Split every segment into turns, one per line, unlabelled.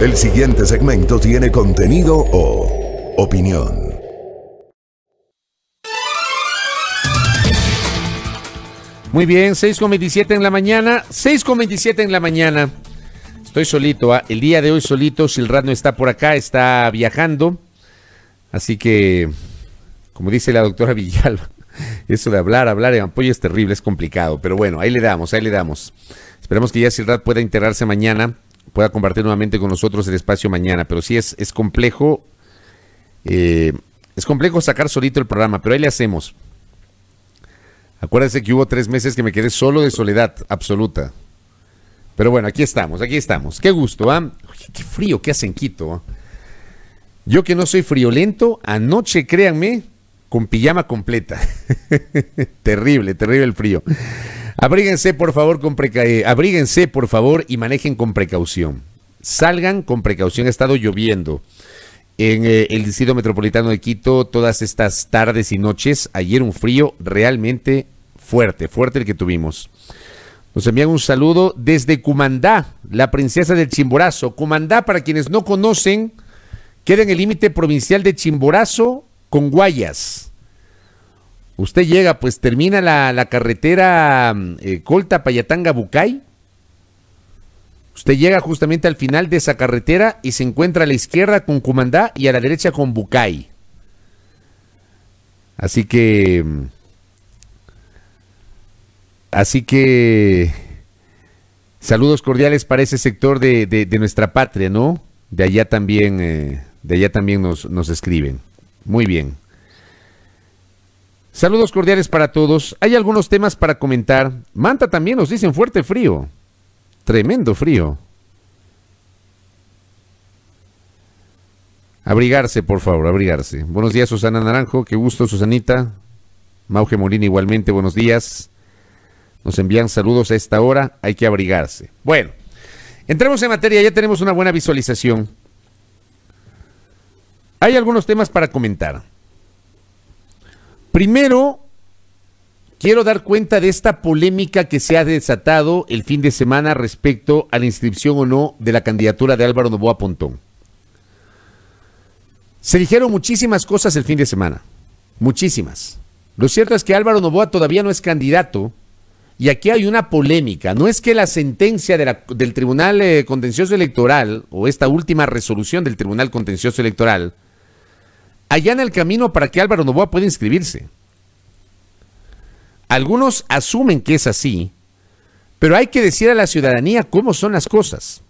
El siguiente segmento tiene contenido o opinión. Muy bien, 6.27 en la mañana, 6.27 en la mañana. Estoy solito, ah, el día de hoy solito, Silrad no está por acá, está viajando. Así que, como dice la doctora Villalba, eso de hablar, hablar en apoyo es terrible, es complicado. Pero bueno, ahí le damos, ahí le damos. Esperemos que ya Silrad pueda enterarse mañana pueda compartir nuevamente con nosotros el espacio mañana. Pero sí es, es complejo. Eh, es complejo sacar solito el programa, pero ahí le hacemos. Acuérdense que hubo tres meses que me quedé solo de soledad absoluta. Pero bueno, aquí estamos, aquí estamos. Qué gusto, ¿ah? qué frío que hace Quito. ¿ah? Yo que no soy friolento, anoche, créanme, con pijama completa. terrible, terrible el frío. Abríguense por favor con eh, abríguense por favor y manejen con precaución. Salgan con precaución, ha estado lloviendo. En eh, el distrito metropolitano de Quito, todas estas tardes y noches, ayer un frío realmente fuerte, fuerte el que tuvimos. Nos envían un saludo desde Cumandá, la princesa del Chimborazo. Cumandá, para quienes no conocen, queda en el límite provincial de Chimborazo con Guayas. Usted llega, pues termina la, carretera mm, eh, Colta Payatanga Bucay. Usted llega justamente al final de esa carretera y se encuentra a la izquierda con Cumandá y a la derecha con Bucay. Así que. Mm, así que. Saludos cordiales para ese sector de, de, nuestra patria, ¿no? De allá también, eh, de allá también nos escriben. Muy bien. Saludos cordiales para todos. Hay algunos temas para comentar. Manta también nos dicen fuerte frío. Tremendo frío. Abrigarse, por favor, abrigarse. Buenos días, Susana Naranjo. Qué gusto, Susanita. Mauge Molina igualmente, buenos días. Nos envían saludos a esta hora. Hay que abrigarse. Bueno, entremos en materia. Ya tenemos una buena visualización. Hay algunos temas para comentar. Primero, quiero dar cuenta de esta polémica que se ha desatado el fin de semana respecto a la inscripción o no de la candidatura de Álvaro Noboa Pontón. Se dijeron muchísimas cosas el fin de semana, muchísimas. Lo cierto es que Álvaro Noboa todavía no es candidato y aquí hay una polémica. No es que la sentencia del Tribunal eh, Contencioso Electoral o esta última resolución del Tribunal Contencioso Electoral allá en el camino para que Álvaro Novoa pueda inscribirse. Algunos asumen que es así, pero hay que decir a la ciudadanía cómo son las cosas.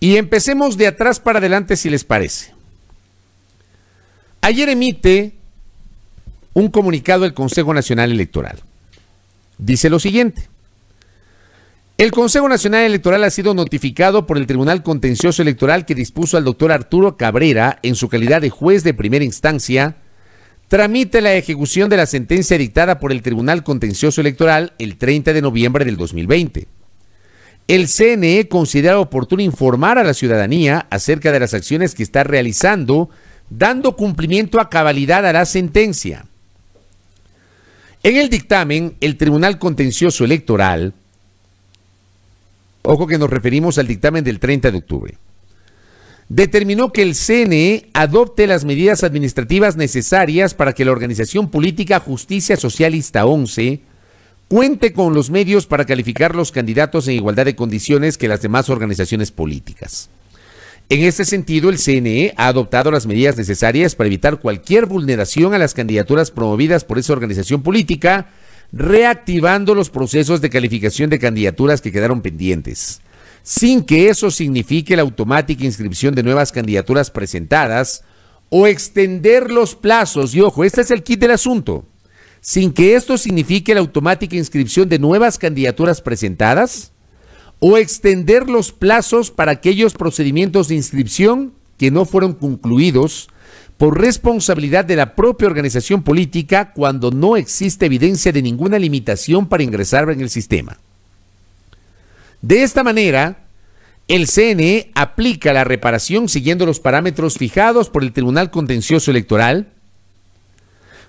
Y empecemos de atrás para adelante si les parece. Ayer emite un comunicado el Consejo Nacional Electoral. Dice lo siguiente. El Consejo Nacional Electoral ha sido notificado por el Tribunal Contencioso Electoral que dispuso al doctor Arturo Cabrera, en su calidad de juez de primera instancia, tramite la ejecución de la sentencia dictada por el Tribunal Contencioso Electoral el 30 de noviembre del 2020. El CNE considera oportuno informar a la ciudadanía acerca de las acciones que está realizando, dando cumplimiento a cabalidad a la sentencia. En el dictamen, el Tribunal Contencioso Electoral ojo que nos referimos al dictamen del 30 de octubre, determinó que el CNE adopte las medidas administrativas necesarias para que la organización política Justicia Socialista 11 cuente con los medios para calificar los candidatos en igualdad de condiciones que las demás organizaciones políticas. En este sentido, el CNE ha adoptado las medidas necesarias para evitar cualquier vulneración a las candidaturas promovidas por esa organización política reactivando los procesos de calificación de candidaturas que quedaron pendientes, sin que eso signifique la automática inscripción de nuevas candidaturas presentadas o extender los plazos. Y ojo, este es el kit del asunto. Sin que esto signifique la automática inscripción de nuevas candidaturas presentadas o extender los plazos para aquellos procedimientos de inscripción que no fueron concluidos por responsabilidad de la propia organización política cuando no existe evidencia de ninguna limitación para ingresar en el sistema. De esta manera, el CNE aplica la reparación siguiendo los parámetros fijados por el Tribunal Contencioso Electoral.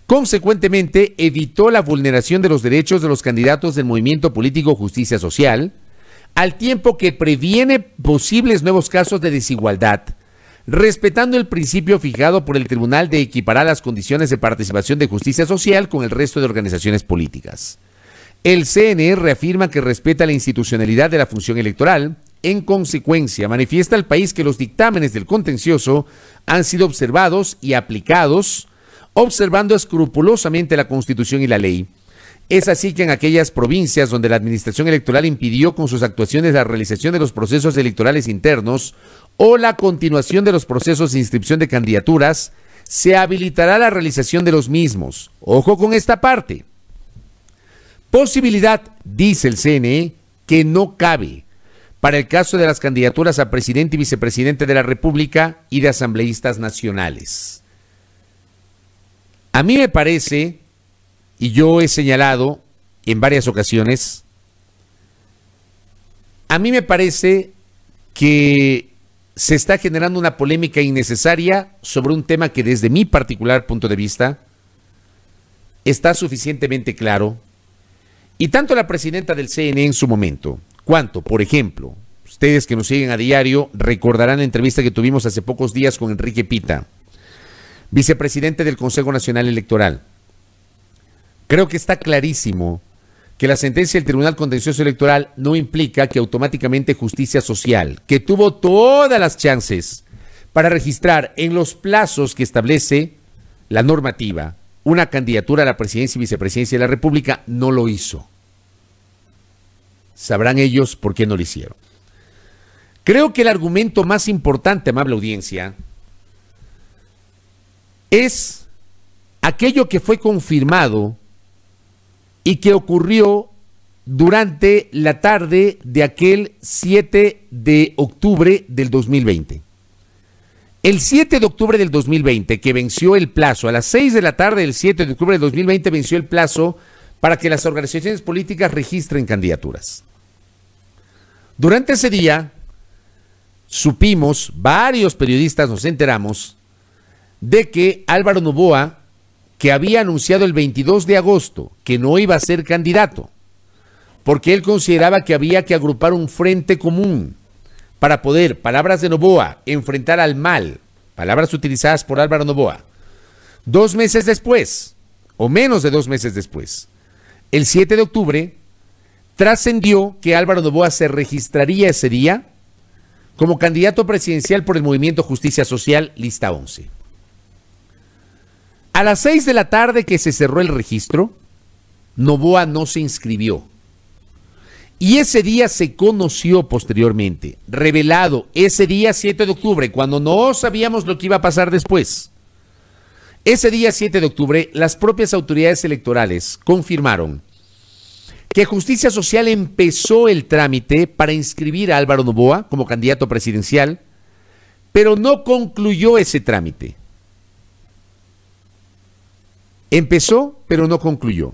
Consecuentemente, evitó la vulneración de los derechos de los candidatos del movimiento político Justicia Social, al tiempo que previene posibles nuevos casos de desigualdad respetando el principio fijado por el tribunal de equiparar las condiciones de participación de justicia social con el resto de organizaciones políticas. El CNE reafirma que respeta la institucionalidad de la función electoral. En consecuencia, manifiesta al país que los dictámenes del contencioso han sido observados y aplicados, observando escrupulosamente la Constitución y la ley. Es así que en aquellas provincias donde la Administración Electoral impidió con sus actuaciones la realización de los procesos electorales internos o la continuación de los procesos de inscripción de candidaturas, se habilitará la realización de los mismos. Ojo con esta parte. Posibilidad, dice el CNE, que no cabe para el caso de las candidaturas a presidente y vicepresidente de la República y de asambleístas nacionales. A mí me parece, y yo he señalado en varias ocasiones, a mí me parece que se está generando una polémica innecesaria sobre un tema que desde mi particular punto de vista está suficientemente claro. Y tanto la presidenta del CNE en su momento, cuanto, por ejemplo, ustedes que nos siguen a diario recordarán la entrevista que tuvimos hace pocos días con Enrique Pita, vicepresidente del Consejo Nacional Electoral. Creo que está clarísimo que la sentencia del Tribunal Contencioso Electoral no implica que automáticamente justicia social, que tuvo todas las chances para registrar en los plazos que establece la normativa una candidatura a la presidencia y vicepresidencia de la República, no lo hizo. Sabrán ellos por qué no lo hicieron. Creo que el argumento más importante, amable audiencia, es aquello que fue confirmado y que ocurrió durante la tarde de aquel 7 de octubre del 2020. El 7 de octubre del 2020, que venció el plazo, a las 6 de la tarde del 7 de octubre del 2020 venció el plazo para que las organizaciones políticas registren candidaturas. Durante ese día, supimos, varios periodistas nos enteramos, de que Álvaro Novoa que había anunciado el 22 de agosto que no iba a ser candidato, porque él consideraba que había que agrupar un frente común para poder, palabras de Novoa, enfrentar al mal, palabras utilizadas por Álvaro Novoa. Dos meses después, o menos de dos meses después, el 7 de octubre, trascendió que Álvaro Noboa se registraría ese día como candidato presidencial por el movimiento Justicia Social, lista 11. A las 6 de la tarde que se cerró el registro, Novoa no se inscribió. Y ese día se conoció posteriormente, revelado ese día 7 de octubre, cuando no sabíamos lo que iba a pasar después. Ese día 7 de octubre, las propias autoridades electorales confirmaron que Justicia Social empezó el trámite para inscribir a Álvaro Novoa como candidato presidencial, pero no concluyó ese trámite. Empezó, pero no concluyó.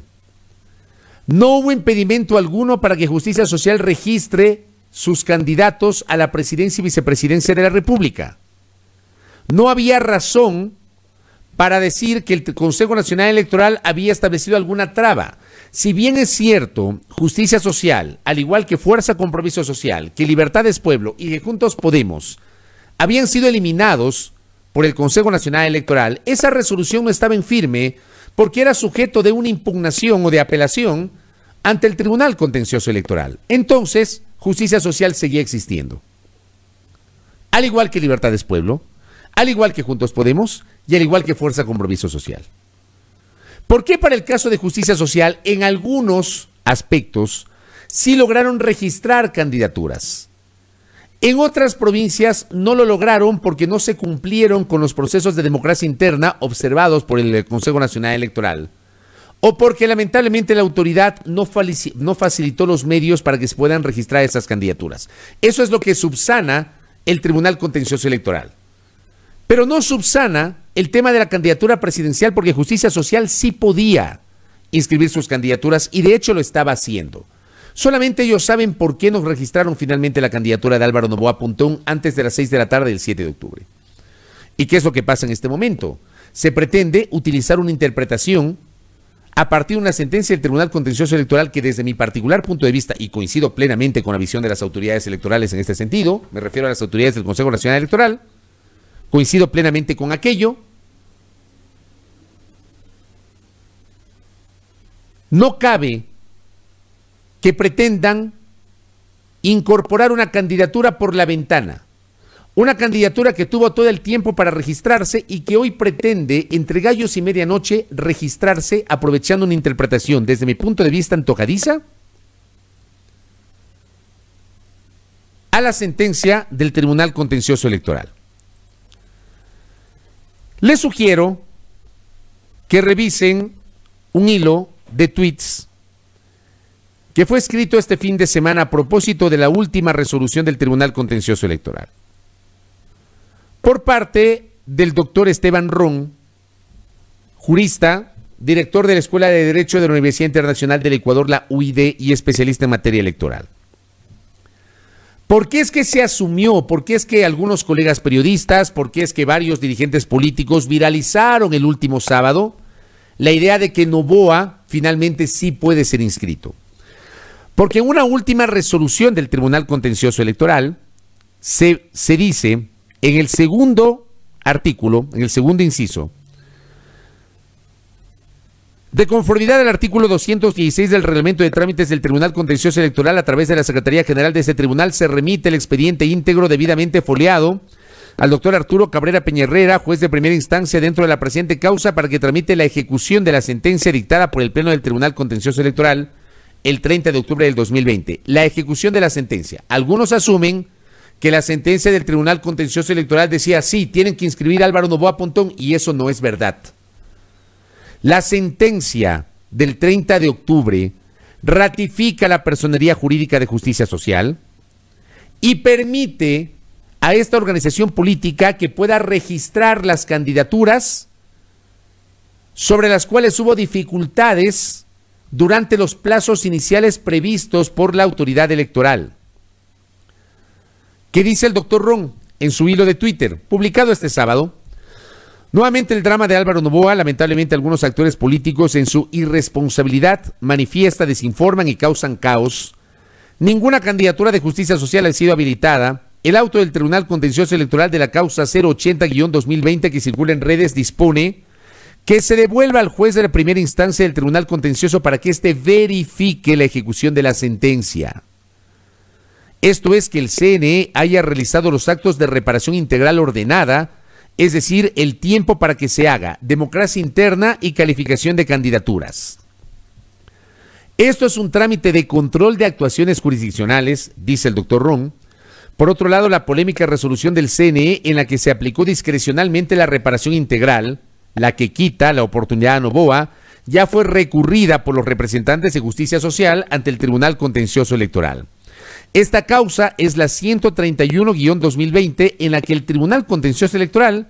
No hubo impedimento alguno para que Justicia Social registre sus candidatos a la presidencia y vicepresidencia de la República. No había razón para decir que el Consejo Nacional Electoral había establecido alguna traba. Si bien es cierto, Justicia Social, al igual que Fuerza Compromiso Social, que Libertad es Pueblo y que Juntos Podemos, habían sido eliminados por el Consejo Nacional Electoral, esa resolución no estaba en firme porque era sujeto de una impugnación o de apelación ante el Tribunal Contencioso Electoral. Entonces, justicia social seguía existiendo. Al igual que Libertades Pueblo, al igual que Juntos Podemos y al igual que Fuerza Compromiso Social. ¿Por qué para el caso de justicia social en algunos aspectos sí lograron registrar candidaturas? En otras provincias no lo lograron porque no se cumplieron con los procesos de democracia interna observados por el eh, Consejo Nacional Electoral o porque lamentablemente la autoridad no, facilitó los medios para que se puedan registrar esas candidaturas. Eso es lo que subsana el Tribunal Contencioso Electoral. Pero no subsana el tema de la candidatura presidencial porque Justicia Social sí podía inscribir sus candidaturas y de hecho lo estaba haciendo. Solamente ellos saben por qué nos registraron finalmente la candidatura de Álvaro Novoa Pontón antes de las 6 de la tarde del 7 de octubre. ¿Y qué es lo que pasa en este momento? Se pretende utilizar una interpretación a partir de una sentencia del Tribunal Contencioso Electoral que desde mi particular punto de vista, y coincido plenamente con la visión de las autoridades electorales en este sentido, me refiero a las autoridades del Consejo Nacional Electoral, coincido plenamente con aquello, no cabe que pretendan incorporar una candidatura por la ventana. Una candidatura que tuvo todo el tiempo para registrarse y que hoy pretende, entre gallos y medianoche, registrarse aprovechando una interpretación, desde mi punto de vista, antojadiza a la sentencia del Tribunal Contencioso Electoral. Les sugiero que revisen un hilo de tweets que fue escrito este fin de semana a propósito de la última resolución del Tribunal Contencioso Electoral. Por parte del doctor Esteban Ron, jurista, director de la Escuela de Derecho de la Universidad Internacional del Ecuador, la UID, y especialista en materia electoral. ¿Por qué es que se asumió? ¿Por qué es que algunos colegas periodistas, por qué es que varios dirigentes políticos viralizaron el último sábado la idea de que Novoa finalmente sí puede ser inscrito? Porque en una última resolución del Tribunal Contencioso Electoral se, se dice en el segundo artículo, en el segundo inciso, de conformidad al artículo 216 del reglamento de trámites del Tribunal Contencioso Electoral, a través de la Secretaría General de este tribunal, se remite el expediente íntegro debidamente foliado al doctor Arturo Cabrera Peñerrera, juez de primera instancia dentro de la presente causa, para que tramite la ejecución de la sentencia dictada por el Pleno del Tribunal Contencioso Electoral el 30 de octubre del 2020. La ejecución de la sentencia. Algunos asumen que la sentencia del Tribunal Contencioso Electoral decía, sí, tienen que inscribir a Álvaro Novoa Pontón, y eso no es verdad. La sentencia del 30 de octubre ratifica la Personería Jurídica de Justicia Social y permite a esta organización política que pueda registrar las candidaturas sobre las cuales hubo dificultades durante los plazos iniciales previstos por la autoridad electoral. ¿Qué dice el doctor Ron en su hilo de Twitter, publicado este sábado? Nuevamente el drama de Álvaro Novoa, lamentablemente algunos actores políticos en su irresponsabilidad manifiesta, desinforman y causan caos. Ninguna candidatura de justicia social ha sido habilitada. El auto del Tribunal Contencioso Electoral de la causa 080-2020 que circula en redes dispone que se devuelva al juez de la primera instancia del Tribunal Contencioso para que éste verifique la ejecución de la sentencia. Esto es que el CNE haya realizado los actos de reparación integral ordenada, es decir, el tiempo para que se haga democracia interna y calificación de candidaturas. Esto es un trámite de control de actuaciones jurisdiccionales, dice el doctor Ron. Por otro lado, la polémica resolución del CNE en la que se aplicó discrecionalmente la reparación integral, la que quita la oportunidad a Novoa, ya fue recurrida por los representantes de Justicia Social ante el Tribunal Contencioso Electoral. Esta causa es la 131-2020 en la que el Tribunal Contencioso Electoral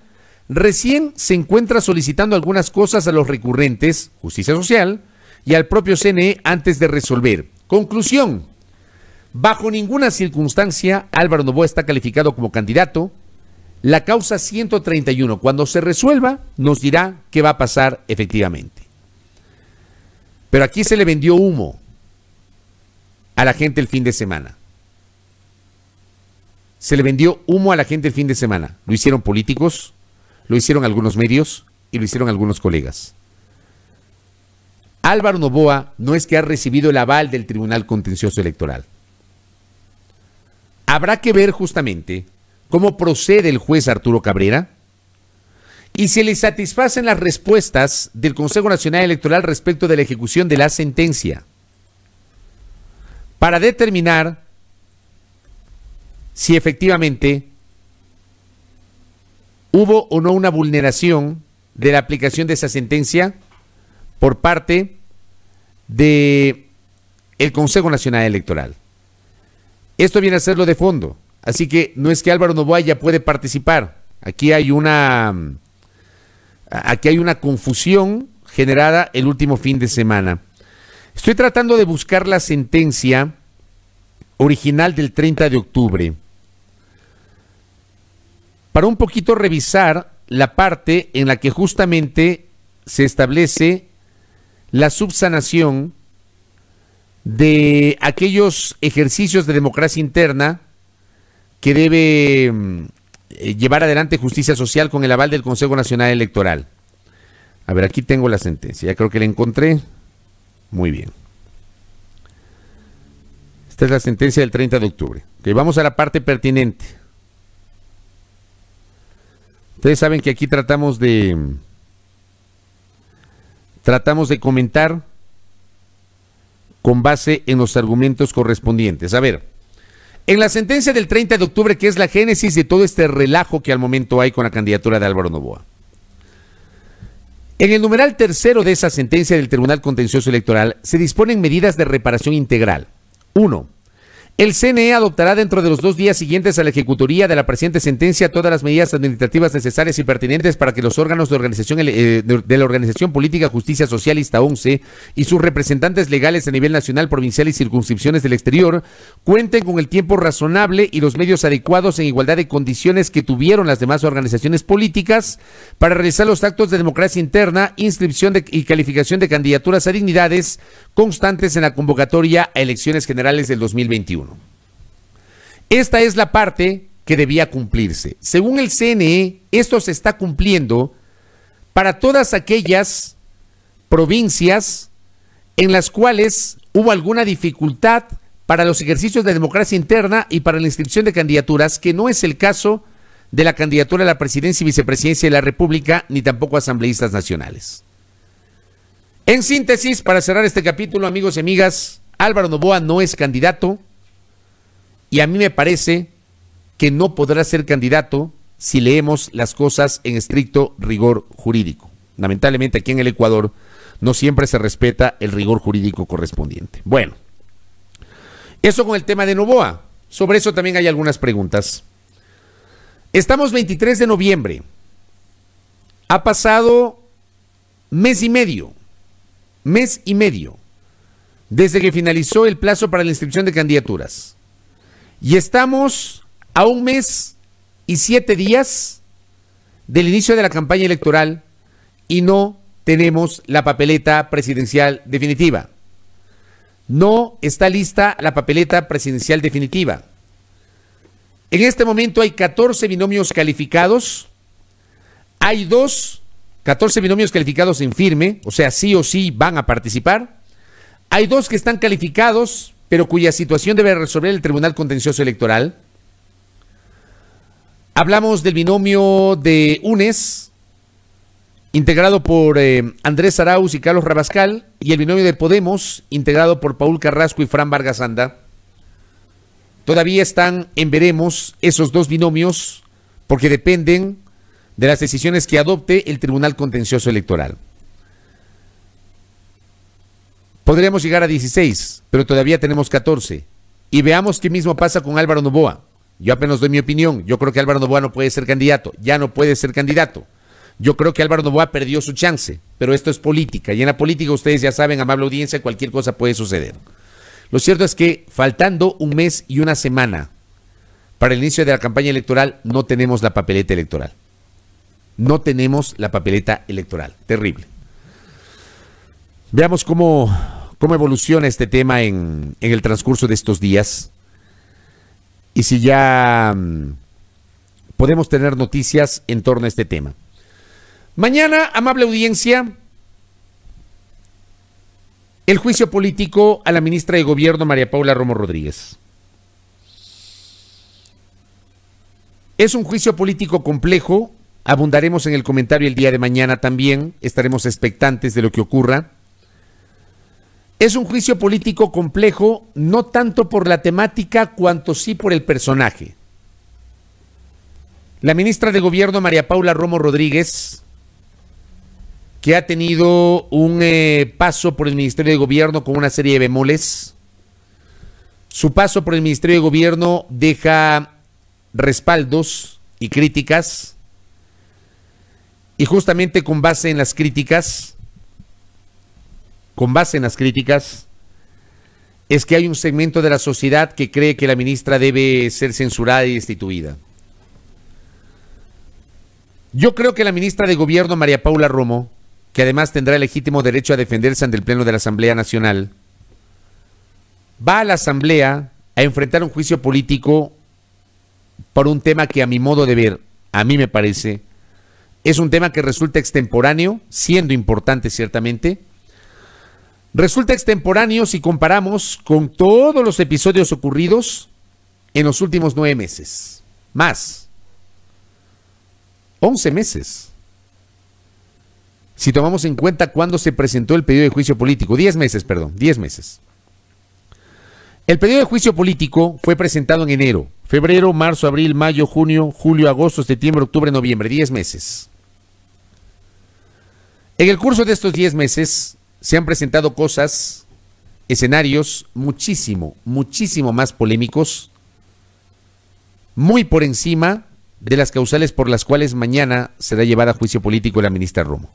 recién se encuentra solicitando algunas cosas a los recurrentes, Justicia Social, y al propio CNE antes de resolver. Conclusión. Bajo ninguna circunstancia, Álvaro Novoa está calificado como candidato, la causa 131. Cuando se resuelva, nos dirá qué va a pasar efectivamente. Pero aquí se le vendió humo a la gente el fin de semana. Se le vendió humo a la gente el fin de semana. Lo hicieron políticos, lo hicieron algunos medios y lo hicieron algunos colegas. Álvaro Novoa no es que ha recibido el aval del Tribunal Contencioso Electoral. Habrá que ver justamente cómo procede el juez Arturo Cabrera y si le satisfacen las respuestas del Consejo Nacional Electoral respecto de la ejecución de la sentencia para determinar si efectivamente hubo o no una vulneración de la aplicación de esa sentencia por parte de el Consejo Nacional Electoral. Esto viene a ser lo de fondo. Así que no es que Álvaro Novoa ya puede participar. Aquí hay una aquí hay una confusión generada el último fin de semana. Estoy tratando de buscar la sentencia original del 30 de octubre. Para un poquito revisar la parte en la que justamente se establece la subsanación de aquellos ejercicios de democracia interna que debe mm, eh, llevar adelante justicia social con el aval del Consejo Nacional Electoral. A ver, aquí tengo la sentencia, ya creo que la encontré. Muy bien. Esta es la sentencia del 30 de octubre. Okay, vamos a la parte pertinente. Ustedes saben que aquí tratamos de mm, tratamos de comentar con base en los argumentos correspondientes. A ver, en la sentencia del 30 de octubre, que es la génesis de todo este relajo que al momento hay con la candidatura de Álvaro Novoa. En el numeral tercero de esa sentencia del Tribunal Contencioso Electoral se disponen medidas de reparación integral. Uno, el CNE adoptará dentro de los dos días siguientes a la ejecutoría de la presente sentencia todas las medidas administrativas necesarias y pertinentes para que los órganos de, organización, eh, de la Organización Política Justicia Socialista 11 y sus representantes legales a nivel nacional, provincial y circunscripciones del exterior cuenten con el tiempo razonable y los medios adecuados en igualdad de condiciones que tuvieron las demás organizaciones políticas para realizar los actos de democracia interna, inscripción y calificación de candidaturas a dignidades constantes en la convocatoria a elecciones generales del 2021. Esta es la parte que debía cumplirse. Según el CNE, esto se está cumpliendo para todas aquellas provincias en las cuales hubo alguna dificultad para los ejercicios de democracia interna y para la inscripción de candidaturas, que no es el caso de la candidatura a la presidencia y vicepresidencia de la República, ni tampoco a asambleístas nacionales. En síntesis, para cerrar este capítulo, amigos y amigas, Álvaro Novoa no es candidato, y a mí me parece que no podrá ser candidato si leemos las cosas en estricto rigor jurídico. Lamentablemente aquí en el Ecuador no siempre se respeta el rigor jurídico correspondiente. Bueno, eso con el tema de Novoa. Sobre eso también hay algunas preguntas. Estamos 23 de noviembre. Ha pasado mes y medio, mes y medio, desde que finalizó el plazo para la inscripción de candidaturas. Y estamos a un mes y siete días del inicio de la campaña electoral y no tenemos la papeleta presidencial definitiva. No está lista la papeleta presidencial definitiva. En este momento hay 14 binomios calificados. Hay dos, 14 binomios calificados en firme, o sea, sí o sí van a participar. Hay dos que están calificados, pero cuya situación debe resolver el Tribunal Contencioso Electoral. Hablamos del binomio de UNES, integrado por eh, Andrés Arauz y Carlos Rabascal, y el binomio de Podemos, integrado por Paul Carrasco y Fran Vargasanda. Todavía están en veremos esos dos binomios porque dependen de las decisiones que adopte el Tribunal Contencioso Electoral podríamos llegar a 16, pero todavía tenemos 14. Y veamos qué mismo pasa con Álvaro Noboa. Yo apenas doy mi opinión. Yo creo que Álvaro Novoa no puede ser candidato. Ya no puede ser candidato. Yo creo que Álvaro Noboa perdió su chance, pero esto es política. Y en la política ustedes ya saben, amable audiencia, cualquier cosa puede suceder. Lo cierto es que faltando un mes y una semana para el inicio de la campaña electoral, no tenemos la papeleta electoral. No tenemos la papeleta electoral. Terrible. Veamos cómo, cómo evoluciona este tema en, en el transcurso de estos días. Y si ya mm, podemos tener noticias en torno a este tema. Mañana, amable audiencia, el juicio político a la ministra de Gobierno María Paula Romo Rodríguez. Es un juicio político complejo, abundaremos en el comentario el día de mañana también, estaremos expectantes de lo que ocurra. Es un juicio político complejo, no tanto por la temática cuanto sí por el personaje. La ministra de Gobierno, María Paula Romo Rodríguez, que ha tenido un eh, paso por el Ministerio de Gobierno con una serie de bemoles, su paso por el Ministerio de Gobierno deja respaldos y críticas, y justamente con base en las críticas, con base en las críticas es que hay un segmento de la sociedad que cree que la ministra debe ser censurada y destituida. Yo creo que la ministra de Gobierno, María Paula Romo, que además tendrá el legítimo derecho a defenderse ante el Pleno de la Asamblea Nacional, va a la Asamblea a enfrentar un juicio político por un tema que a mi modo de ver, a mí me parece, es un tema que resulta extemporáneo, siendo importante ciertamente, resulta extemporáneo si comparamos con todos los episodios ocurridos en los últimos nueve meses. Más. Once meses. Si tomamos en cuenta cuándo se presentó el pedido de juicio político. Diez meses, perdón. Diez meses. El pedido de juicio político fue presentado en enero, febrero, marzo, abril, mayo, junio, julio, agosto, septiembre, octubre, noviembre. Diez meses. En el curso de estos diez meses, se han presentado cosas, escenarios muchísimo, muchísimo más polémicos, muy por encima de las causales por las cuales mañana será llevada a juicio político la ministra Romo.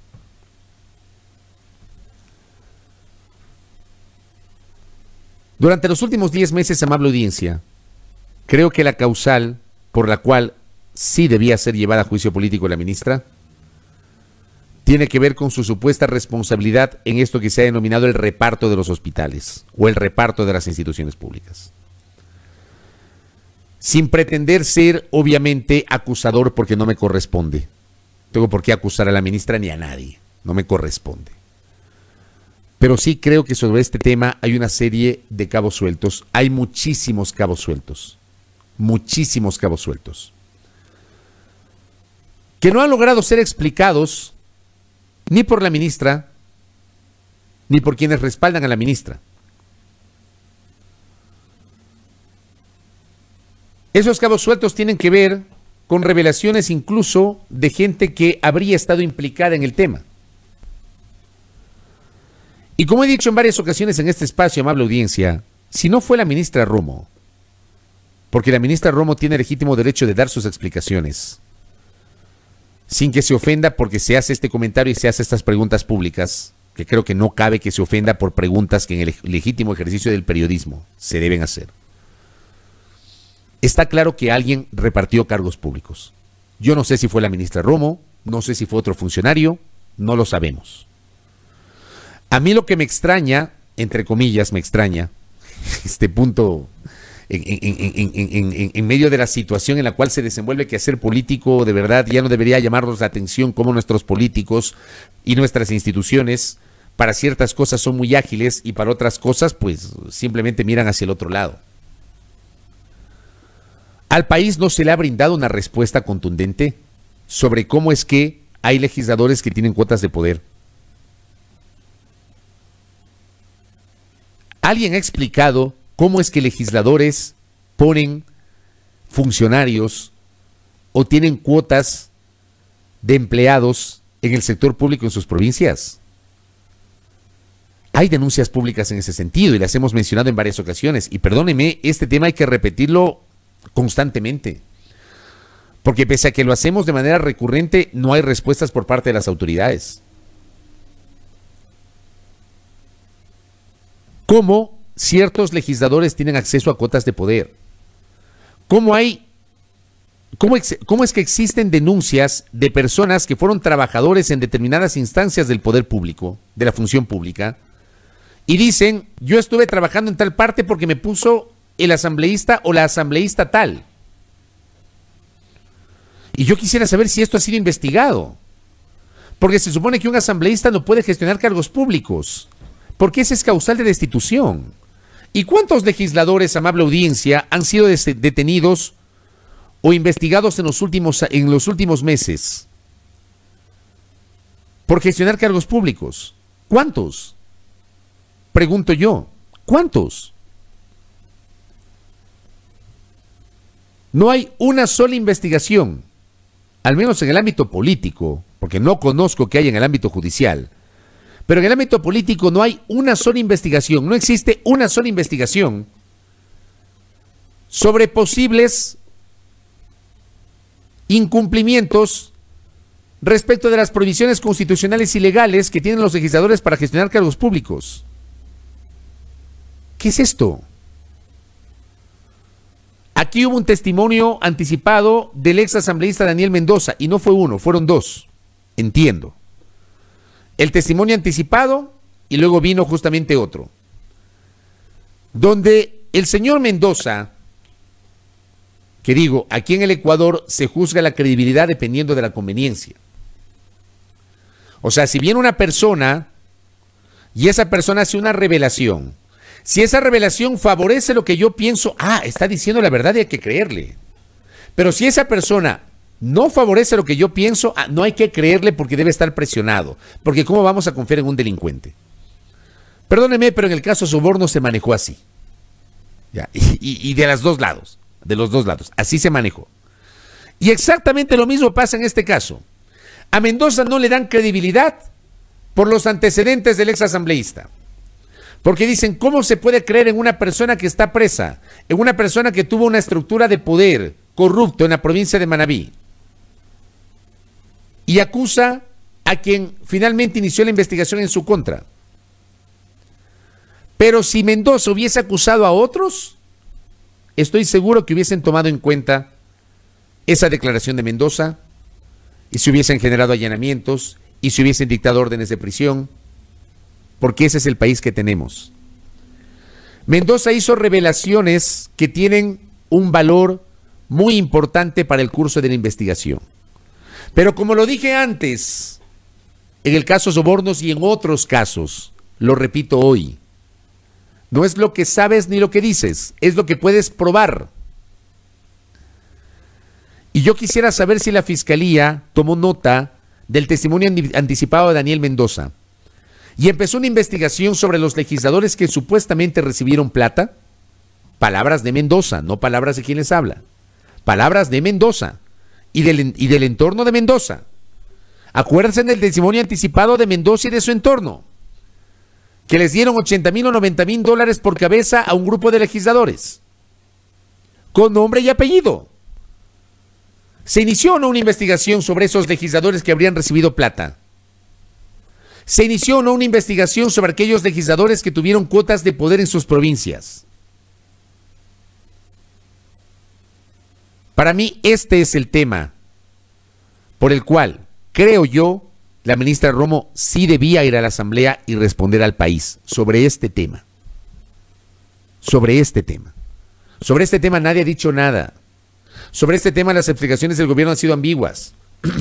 Durante los últimos 10 meses, amable audiencia, creo que la causal por la cual sí debía ser llevada a juicio político la ministra tiene que ver con su supuesta responsabilidad en esto que se ha denominado el reparto de los hospitales o el reparto de las instituciones públicas. Sin pretender ser obviamente acusador porque no me corresponde. Tengo por qué acusar a la ministra ni a nadie. No me corresponde. Pero sí creo que sobre este tema hay una serie de cabos sueltos. Hay muchísimos cabos sueltos. Muchísimos cabos sueltos. Que no han logrado ser explicados ni por la ministra, ni por quienes respaldan a la ministra. Esos cabos sueltos tienen que ver con revelaciones incluso de gente que habría estado implicada en el tema. Y como he dicho en varias ocasiones en este espacio, amable audiencia, si no fue la ministra Romo, porque la ministra Romo tiene legítimo derecho de dar sus explicaciones, sin que se ofenda porque se hace este comentario y se hacen estas preguntas públicas, que creo que no cabe que se ofenda por preguntas que en el legítimo ejercicio del periodismo se deben hacer. Está claro que alguien repartió cargos públicos. Yo no sé si fue la ministra Romo, no sé si fue otro funcionario, no lo sabemos. A mí lo que me extraña, entre comillas, me extraña, este punto en, medio de la situación en la cual se desenvuelve que hacer político de verdad ya no debería llamarnos la atención como nuestros políticos y nuestras instituciones para ciertas cosas son muy ágiles y para otras cosas pues simplemente miran hacia el otro lado. Al país no se le ha brindado una respuesta contundente sobre cómo es que hay legisladores que tienen cuotas de poder. ¿Alguien ha explicado ¿Cómo es que legisladores ponen funcionarios o tienen cuotas de empleados en el sector público en sus provincias? Hay denuncias públicas en ese sentido y las hemos mencionado en varias ocasiones. Y perdóneme, este tema hay que repetirlo constantemente. Porque pese a que lo hacemos de manera recurrente, no hay respuestas por parte de las autoridades. ¿Cómo ciertos legisladores tienen acceso a cuotas de poder? ¿Cómo hay cómo, es que existen denuncias de personas que fueron trabajadores en determinadas instancias del poder público, de la función pública? y dicen, yo estuve trabajando en tal parte porque me puso el asambleísta o la asambleísta tal. Y yo quisiera saber si esto ha sido investigado. Porque se supone que un asambleísta no puede gestionar cargos públicos, porque ese es causal de destitución. ¿Y cuántos legisladores, amable audiencia, han sido detenidos o investigados en los últimos, en los últimos meses por gestionar cargos públicos? ¿Cuántos? Pregunto yo, ¿cuántos? No hay una sola investigación, al menos en el ámbito político, porque no conozco que haya en el ámbito judicial, pero en el ámbito político no hay una sola investigación, no existe una sola investigación sobre posibles incumplimientos respecto de las prohibiciones constitucionales y legales que tienen los legisladores para gestionar cargos públicos. ¿Qué es esto? Aquí hubo un testimonio anticipado del ex asambleísta Daniel Mendoza, y no fue uno, fueron dos, entiendo el testimonio anticipado y luego vino justamente otro, donde el señor Mendoza, que digo, aquí en el Ecuador se juzga la credibilidad dependiendo de la conveniencia. O sea, si viene una persona y esa persona hace una revelación, si esa revelación favorece lo que yo pienso, ah, está diciendo la verdad y hay que creerle. Pero si esa persona no favorece lo que yo pienso, ah, no hay que creerle porque debe estar presionado, porque ¿cómo vamos a confiar en un delincuente? Perdóneme, pero en el caso soborno se manejó así. y, de los dos lados, de los dos lados, así se manejó. Y exactamente lo mismo pasa en este caso. A Mendoza no le dan credibilidad por los antecedentes del exasambleísta. Porque dicen, ¿cómo se puede creer en una persona que está presa? En una persona que tuvo una estructura de poder corrupto en la provincia de Manabí y acusa a quien finalmente inició la investigación en su contra. Pero si Mendoza hubiese acusado a otros, estoy seguro que hubiesen tomado en cuenta esa declaración de Mendoza y se hubiesen generado allanamientos y se hubiesen dictado órdenes de prisión, porque ese es el país que tenemos. Mendoza hizo revelaciones que tienen un valor muy importante para el curso de la investigación. Pero como lo dije antes, en el caso sobornos y en otros casos, lo repito hoy, no es lo que sabes ni lo que dices, es lo que puedes probar. Y yo quisiera saber si la Fiscalía tomó nota del testimonio anticipado de Daniel Mendoza y empezó una investigación sobre los legisladores que supuestamente recibieron plata. Palabras de Mendoza, no palabras de quienes les habla. Palabras de Mendoza y del, entorno de Mendoza. Acuérdense del testimonio anticipado de Mendoza y de su entorno, que les dieron 80 mil o 90 mil dólares por cabeza a un grupo de legisladores, con nombre y apellido. Se inició ¿no? una investigación sobre esos legisladores que habrían recibido plata. Se inició ¿no? una investigación sobre aquellos legisladores que tuvieron cuotas de poder en sus provincias. Para mí este es el tema por el cual, creo yo, la ministra Romo sí debía ir a la Asamblea y responder al país sobre este tema. Sobre este tema. Sobre este tema nadie ha dicho nada. Sobre este tema las explicaciones del gobierno han sido ambiguas.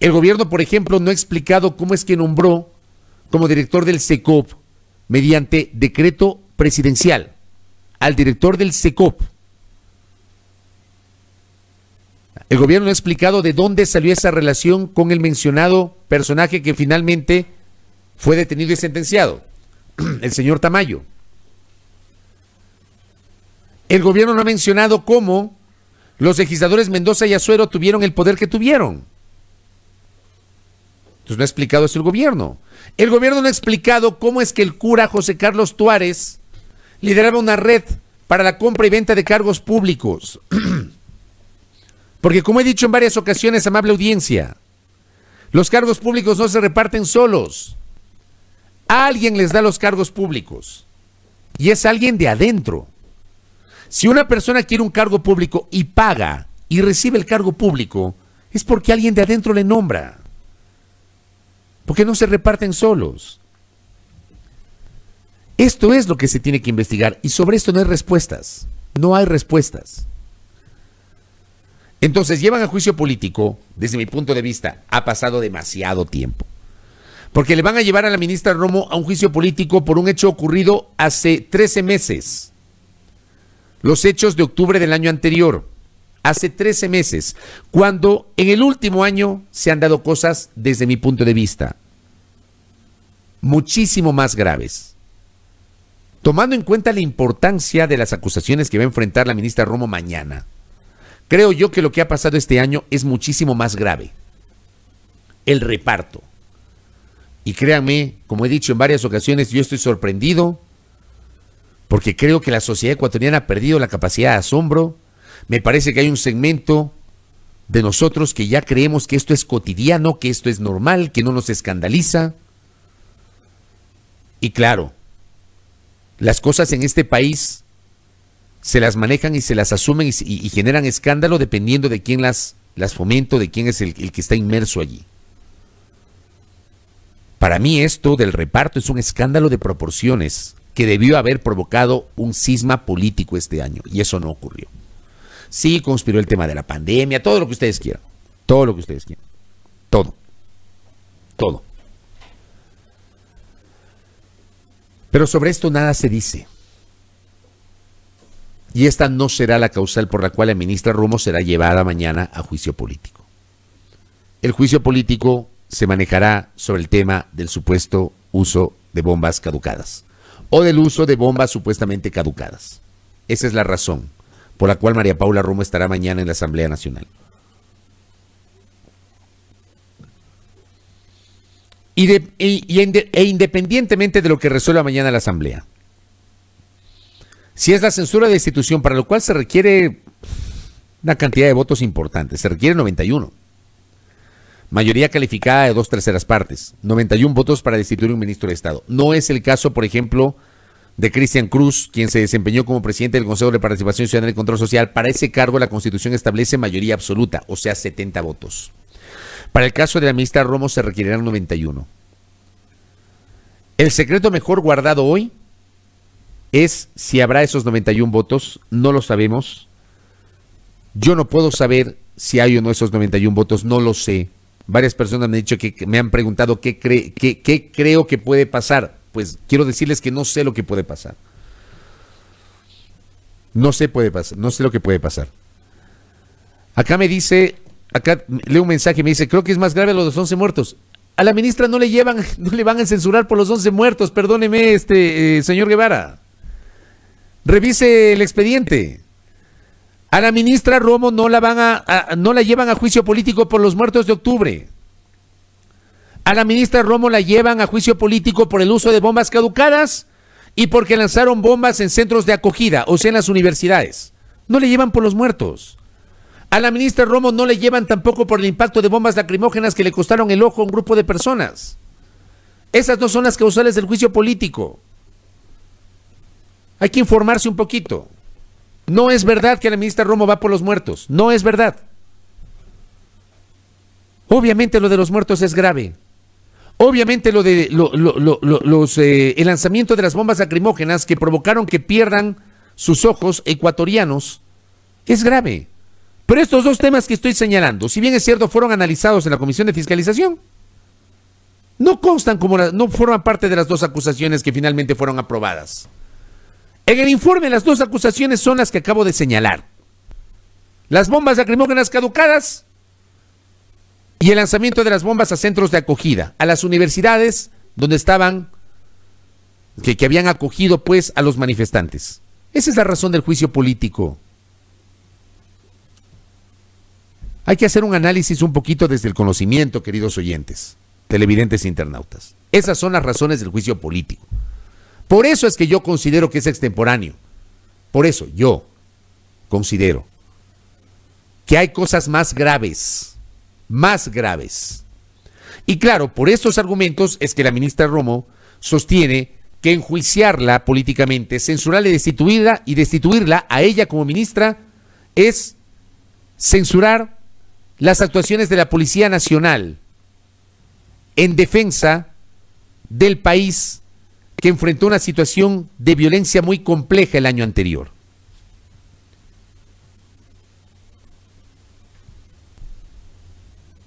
El gobierno, por ejemplo, no ha explicado cómo es que nombró como director del SECOP mediante decreto presidencial al director del SECOP El gobierno no ha explicado de dónde salió esa relación con el mencionado personaje que finalmente fue detenido y sentenciado, el señor Tamayo. El gobierno no ha mencionado cómo los legisladores Mendoza y Azuero tuvieron el poder que tuvieron. Entonces no ha explicado eso el gobierno. El gobierno no ha explicado cómo es que el cura José Carlos Tuárez lideraba una red para la compra y venta de cargos públicos. Porque como he dicho en varias ocasiones, amable audiencia, los cargos públicos no se reparten solos. Alguien les da los cargos públicos. Y es alguien de adentro. Si una persona quiere un cargo público y paga y recibe el cargo público, es porque alguien de adentro le nombra. Porque no se reparten solos. Esto es lo que se tiene que investigar y sobre esto no hay respuestas. No hay respuestas. Entonces llevan a juicio político, desde mi punto de vista, ha pasado demasiado tiempo. Porque le van a llevar a la ministra Romo a un juicio político por un hecho ocurrido hace 13 meses. Los hechos de octubre del año anterior, hace 13 meses, cuando en el último año se han dado cosas, desde mi punto de vista, muchísimo más graves. Tomando en cuenta la importancia de las acusaciones que va a enfrentar la ministra Romo mañana Creo yo que lo que ha pasado este año es muchísimo más grave. El reparto. Y créanme, como he dicho en varias ocasiones, yo estoy sorprendido porque creo que la sociedad ecuatoriana ha perdido la capacidad de asombro. Me parece que hay un segmento de nosotros que ya creemos que esto es cotidiano, que esto es normal, que no nos escandaliza. Y claro, las cosas en este país se las manejan y se las asumen y, generan escándalo dependiendo de quién las, las fomento, de quién es el, que está inmerso allí. Para mí esto del reparto es un escándalo de proporciones que debió haber provocado un cisma político este año y eso no ocurrió. Sí, conspiró el tema de la pandemia, todo lo que ustedes quieran, todo lo que ustedes quieran, todo, todo. Pero sobre esto nada se dice y esta no será la causal por la cual la ministra Romo será llevada mañana a juicio político. El juicio político se manejará sobre el tema del supuesto uso de bombas caducadas o del uso de bombas supuestamente caducadas. Esa es la razón por la cual María Paula Rumo estará mañana en la Asamblea Nacional. Y e independientemente de lo que resuelva mañana la Asamblea, si es la censura de institución, para lo cual se requiere una cantidad de votos importante, se requiere 91. Mayoría calificada de dos terceras partes, 91 votos para destituir un ministro de Estado. No es el caso, por ejemplo, de Cristian Cruz, quien se desempeñó como presidente del Consejo de Participación Ciudadana y Control Social. Para ese cargo la Constitución establece mayoría absoluta, o sea, 70 votos. Para el caso de la ministra Romo se requerirán 91. El secreto mejor guardado hoy es si habrá esos 91 votos, no lo sabemos. Yo no puedo saber si hay o no esos 91 votos, no lo sé. Varias personas me han dicho que me han preguntado qué, creo que puede pasar. Pues quiero decirles que no sé lo que puede pasar. No sé puede pasar, no sé lo que puede pasar. Acá me dice, acá leo un mensaje, me dice, creo que es más grave de los 11 muertos. A la ministra no le llevan, no le van a censurar por los 11 muertos, perdóneme, este eh, señor Guevara. Revise el expediente. A la ministra Romo no la van a, no la llevan a juicio político por los muertos de octubre. A la ministra Romo la llevan a juicio político por el uso de bombas caducadas y porque lanzaron bombas en centros de acogida, o sea, en las universidades. No le llevan por los muertos. A la ministra Romo no le llevan tampoco por el impacto de bombas lacrimógenas que le costaron el ojo a un grupo de personas. Esas no son las causales del juicio político. Hay que informarse un poquito. No es verdad que la ministra Romo va por los muertos. No es verdad. Obviamente lo de los muertos es grave. Obviamente lo de los, eh, el lanzamiento de las bombas acrimógenas que provocaron que pierdan sus ojos ecuatorianos es grave. Pero estos dos temas que estoy señalando, si bien es cierto, fueron analizados en la Comisión de Fiscalización, no constan como no forman parte de las dos acusaciones que finalmente fueron aprobadas. En el informe, las dos acusaciones son las que acabo de señalar. Las bombas lacrimógenas caducadas y el lanzamiento de las bombas a centros de acogida, a las universidades donde estaban, que, que habían acogido pues a los manifestantes. Esa es la razón del juicio político. Hay que hacer un análisis un poquito desde el conocimiento, queridos oyentes, televidentes e internautas. Esas son las razones del juicio político. Por eso es que yo considero que es extemporáneo. Por eso yo considero que hay cosas más graves, más graves. Y claro, por estos argumentos es que la ministra Romo sostiene que enjuiciarla políticamente, censurarla y destituirla, y destituirla a ella como ministra es censurar las actuaciones de la Policía Nacional en defensa del país que enfrentó una situación de violencia muy compleja el año anterior.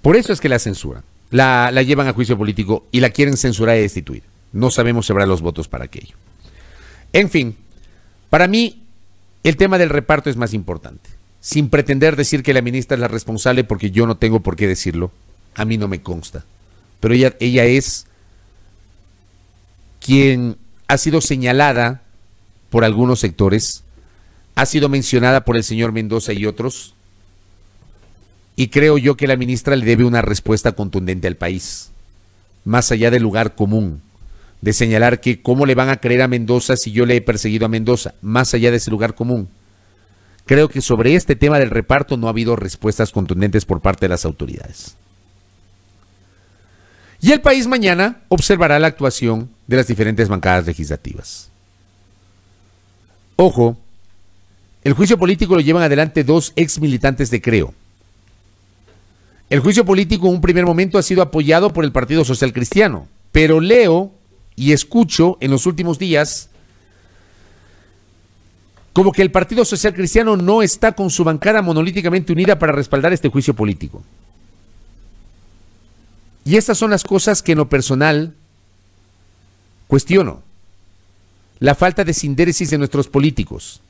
Por eso es que la censuran, la, llevan a juicio político y la quieren censurar y destituir. No sabemos si habrá los votos para aquello. En fin, para mí el tema del reparto es más importante. Sin pretender decir que la ministra es la responsable porque yo no tengo por qué decirlo, a mí no me consta. Pero ella, ella es quien ha sido señalada por algunos sectores, ha sido mencionada por el señor Mendoza y otros, y creo yo que la ministra le debe una respuesta contundente al país, más allá del lugar común, de señalar que cómo le van a creer a Mendoza si yo le he perseguido a Mendoza, más allá de ese lugar común. Creo que sobre este tema del reparto no ha habido respuestas contundentes por parte de las autoridades. Y el país mañana observará la actuación de las diferentes bancadas legislativas. Ojo, el juicio político lo llevan adelante dos ex militantes de Creo. El juicio político en un primer momento ha sido apoyado por el Partido Social Cristiano, pero leo y escucho en los últimos días como que el Partido Social Cristiano no está con su bancada monolíticamente unida para respaldar este juicio político. Y estas son las cosas que en lo personal Cuestiono la falta de sindéresis de nuestros políticos.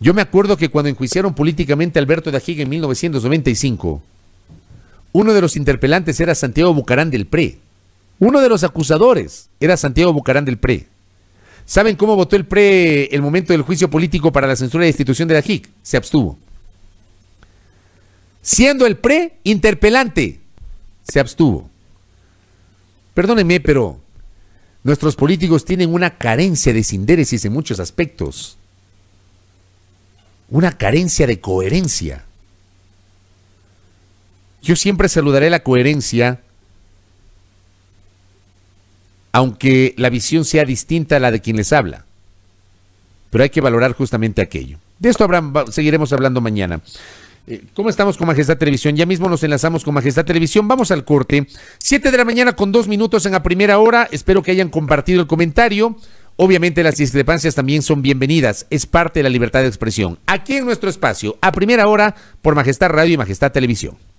Yo me acuerdo que cuando enjuiciaron políticamente a Alberto de Ajiga en 1995, uno de los interpelantes era Santiago Bucarán del PRE. Uno de los acusadores era Santiago Bucarán del PRE. ¿Saben cómo votó el PRE el momento del juicio político para la censura de institución de la JIC? Se abstuvo. Siendo el PRE interpelante, se abstuvo. Perdóneme, pero Nuestros políticos tienen una carencia de sindéresis en muchos aspectos, una carencia de coherencia. Yo siempre saludaré la coherencia, aunque la visión sea distinta a la de quien les habla. Pero hay que valorar justamente aquello. De esto seguiremos hablando mañana. Eh, ¿Cómo estamos con Majestad Televisión? Ya mismo nos enlazamos con Majestad Televisión. Vamos al corte. Siete de la mañana con dos minutos en la primera hora. Espero que hayan compartido el comentario. Obviamente las discrepancias también son bienvenidas, es parte de la libertad de expresión. Aquí en nuestro espacio, a primera hora, por Majestad Radio y Majestad Televisión.